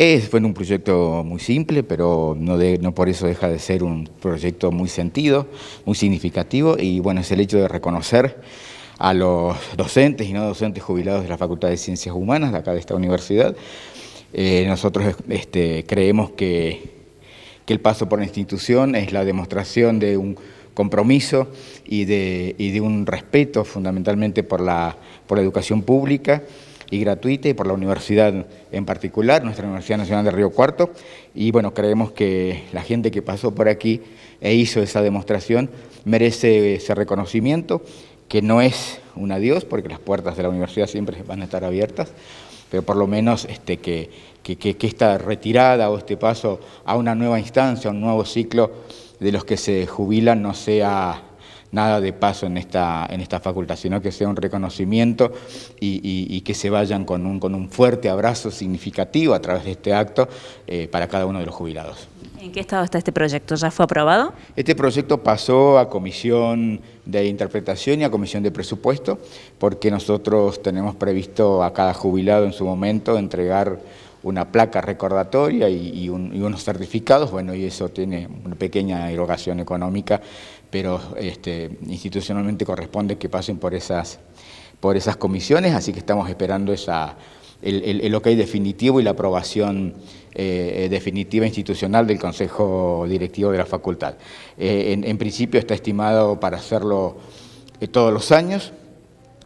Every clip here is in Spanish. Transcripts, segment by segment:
Es bueno, un proyecto muy simple, pero no, por eso deja de ser un proyecto muy sentido, muy significativo y bueno, es el hecho de reconocer a los docentes y no docentes jubilados de la Facultad de Ciencias Humanas, de acá de esta universidad. Eh, nosotros este, creemos que, el paso por la institución es la demostración de un compromiso y de, y de un respeto fundamentalmente por la, por la educación pública y gratuita y por la universidad en particular, nuestra Universidad Nacional de Río Cuarto. Y bueno, creemos que la gente que pasó por aquí e hizo esa demostración merece ese reconocimiento, que no es un adiós, porque las puertas de la universidad siempre van a estar abiertas, pero por lo menos este, que, que, que, esta retirada o este paso a una nueva instancia, a un nuevo ciclo de los que se jubilan no sea nada de paso en esta, en esta facultad, sino que sea un reconocimiento y, que se vayan con un, con un fuerte abrazo significativo a través de este acto eh, para cada uno de los jubilados. ¿En qué estado está este proyecto? ¿Ya fue aprobado? Este proyecto pasó a comisión de interpretación y a comisión de presupuesto, porque nosotros tenemos previsto a cada jubilado en su momento entregar una placa recordatoria y, unos certificados, bueno, y eso tiene una pequeña erogación económica, pero este, institucionalmente corresponde que pasen por esas, por esas comisiones, así que estamos esperando esa, el, el, ok definitivo y la aprobación eh, definitiva institucional del Consejo Directivo de la Facultad. Eh, en, principio está estimado para hacerlo eh, todos los años,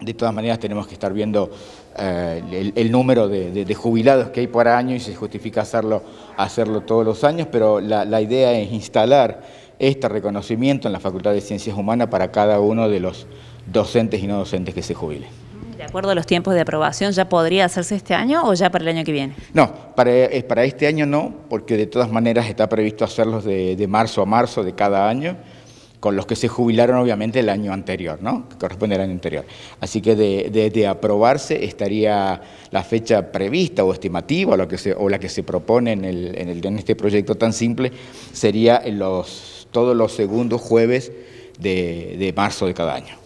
de todas maneras tenemos que estar viendo eh, el, número de, jubilados que hay por año y se justifica hacerlo, hacerlo todos los años, pero la, idea es instalar este reconocimiento en la Facultad de Ciencias Humanas para cada uno de los docentes y no docentes que se jubilen. De acuerdo a los tiempos de aprobación, ¿ya podría hacerse este año o ya para el año que viene? No, para, eh, este año no, porque de todas maneras está previsto hacerlos de, de marzo a marzo de cada año con los que se jubilaron obviamente el año anterior, ¿no? que corresponde al año anterior. Así que de, aprobarse estaría la fecha prevista o estimativa que o la que se propone en, el, en, el, este proyecto tan simple, sería en los, todos los segundos jueves de marzo de cada año.